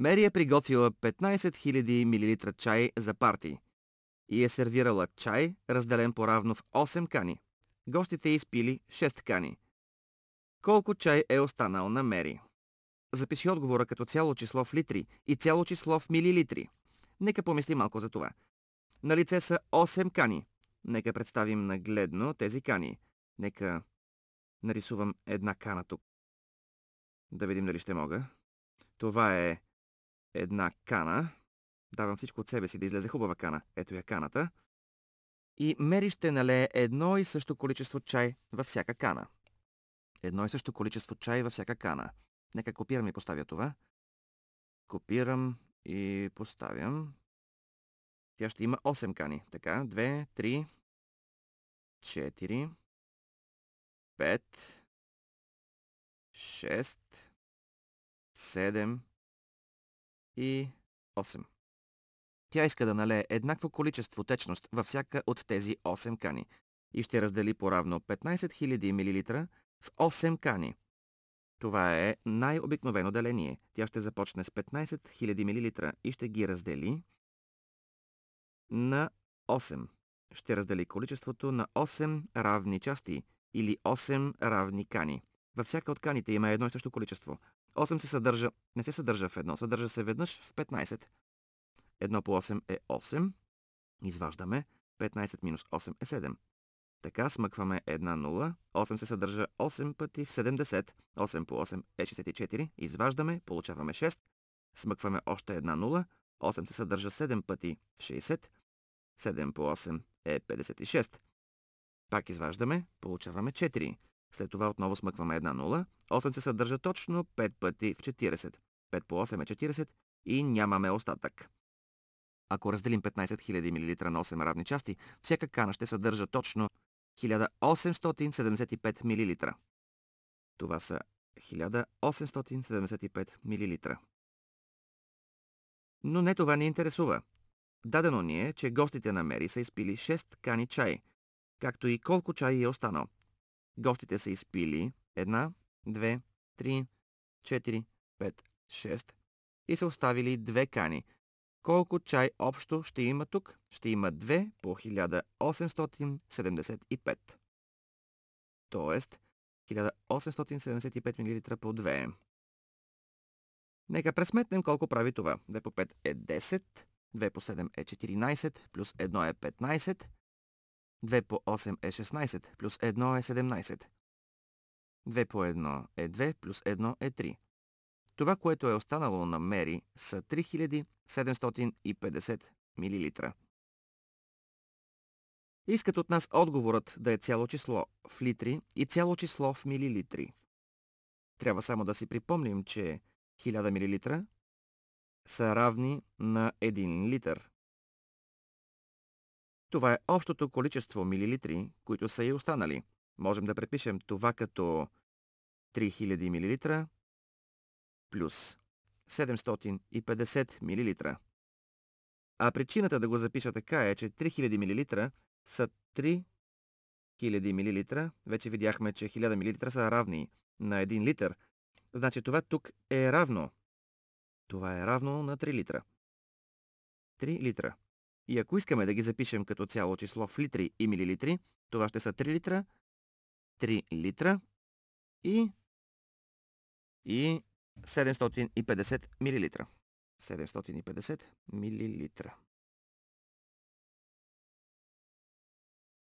Мери е приготвила 15 000 мл чай за партии и е сервирала чай, разделен поравно в 8 кани. Гостите изпили 6 кани. Колко чай е останал на Мери? Запиши отговора като цяло число в литри и цяло число в милилитри. Нека помисли малко за това. На лице са 8 кани. Нека представим нагледно тези кани. Нека нарисувам една кана тук. Да видим дали ще мога. Това е една кана. Давам всичко от себе си да излезе хубава кана. Ето я каната. И Мери ще налее едно и също количество чай във всяка кана. Едно и също количество чай във всяка кана. Нека копирам и поставя това. Копирам и поставям. Тя ще има 8 кани. Така, 2, 3, 4, 5, 6, 7, и 8. Тя иска да налее еднакво количество течност във всяка от тези 8 кани и ще раздели поравно 15 000 мл в 8 кани. Това е най-обикновено деление. Тя ще започне с 15 000 мл и ще ги раздели на 8. Ще раздели количеството на 8 равни части или 8 равни кани. Във всяка от каните има едно и също количество 8 се съдържа, не се съдържа в едно, съдържа се веднъж в 15. 1 по 8 е 8. Изваждаме. 15 минус 8 е 7. Така смъкваме една 0. 8 се съдържа 8 пъти в 70. 8 по 8 е 64. Изваждаме, получаваме 6. Смъкваме още една 0. 8 се съдържа 7 пъти в 60. 7 по 8 е 56. Пак изваждаме, получаваме 4. След това отново смъкваме една нула. 8 се съдържа точно 5 пъти в 40. 5 по 8 е 40 и нямаме остатък. Ако разделим 15 000 мл на 8 равни части, всяка кана ще съдържа точно 1875 мл. Това са 1875 мл. Но не това ни интересува. Дадено ни е, че гостите на Мери са изпили 6 кани чай, както и колко чай е останал – Гостите са изпили една, две, три, четири, пет, шест и са оставили две кани. Колко чай общо ще има тук? Ще има две по 1875. Тоест, 1875 мл по 2. Нека пресметнем колко прави това. 2 по 5 е 10, 2 по 7 е 14, плюс 1 е 15, 2 по 8 е 16, плюс 1 е 17. 2 по 1 е 2, плюс 1 е 3. Това, което е останало на Мери, са 3750 мл. Искат от нас отговорът да е цяло число в литри и цяло число в милилитри. Трябва само да си припомним, че 1000 мл са равни на 1 литър. Това е общото количество милилитри, които са и останали. Можем да препишем това като 3000 милилитра плюс 750 милилитра. А причината да го запиша така е, че 3000 милилитра са 3 1000 милилитра. Вече видяхме, че 1000 милилитра са равни на 1 литър. Значи това тук е равно. Това е равно на 3 литра. 3 литра. И ако искаме да ги запишем като цяло число в литри и милилитри, това ще са 3 литра, 3 литра и, и 750 милилитра. 750 милилитра.